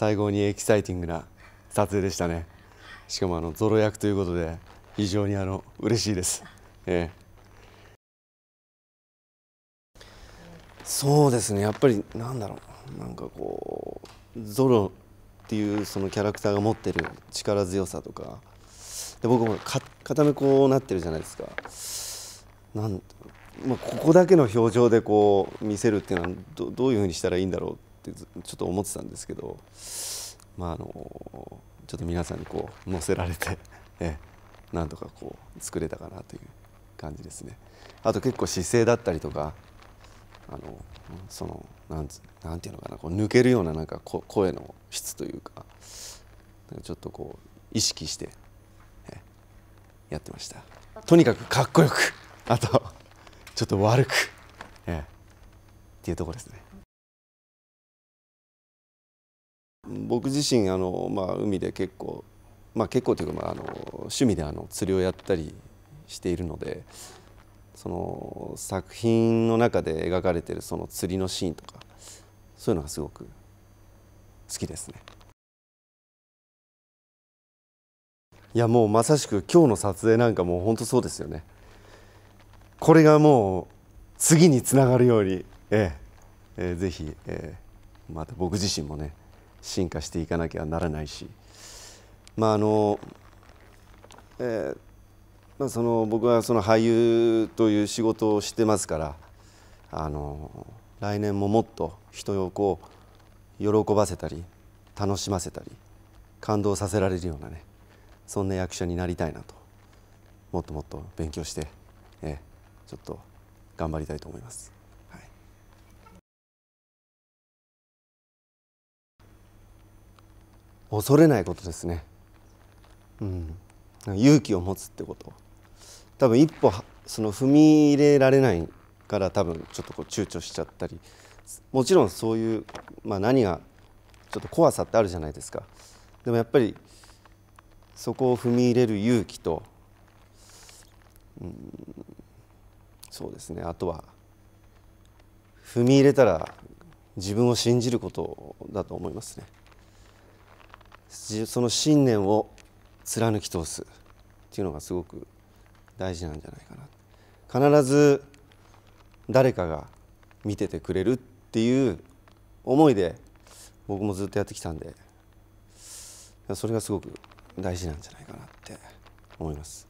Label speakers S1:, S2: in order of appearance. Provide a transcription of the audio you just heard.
S1: 最後にエキサイティングな撮影でしたねしかもあのゾロ役ということで非常にあの嬉しいです、ええ、そうですねやっぱりなんだろうなんかこうゾロっていうそのキャラクターが持ってる力強さとかで僕もか片目こうなってるじゃないですかなん、まあ、ここだけの表情でこう見せるっていうのはどどういうふうにしたらいいんだろうってちょっと思ってたんですけど、まあ、あのちょっと皆さんにこう載せられて えなんとかこう作れたかなという感じですね。あと結構姿勢だったりとかあのそのなんなんていうのかなこう抜けるようななんか声の質というかちょっとこう意識して、やってましたとにかくかっこよくあとちょっと悪く、えっていうところですね。僕自身あの、まあ、海で結構、まあ、結構というか、まあ、あの趣味であの釣りをやったりしているのでその作品の中で描かれているその釣りのシーンとかそういうのがすごく好きですね。いやもうまさしく今日の撮影なんかもう本当そうですよね。これがもう次につながるように、えええー、ぜひ、えー、また僕自身もね進化していかなきゃならないし、まああのえーまあ、その僕はその俳優という仕事をしてますからあの来年ももっと人をこう喜ばせたり楽しませたり感動させられるようなねそんな役者になりたいなともっともっと勉強して、えー、ちょっと頑張りたいと思います。恐れないことですね、うん、勇気を持つってこと多分一歩その踏み入れられないから多分ちょっとこう躊躇しちゃったりもちろんそういう、まあ、何がちょっと怖さってあるじゃないですかでもやっぱりそこを踏み入れる勇気と、うん、そうですねあとは踏み入れたら自分を信じることだと思いますね。その信念を貫き通すっていうのがすごく大事なんじゃないかな必ず誰かが見ててくれるっていう思いで僕もずっとやってきたんでそれがすごく大事なんじゃないかなって思います。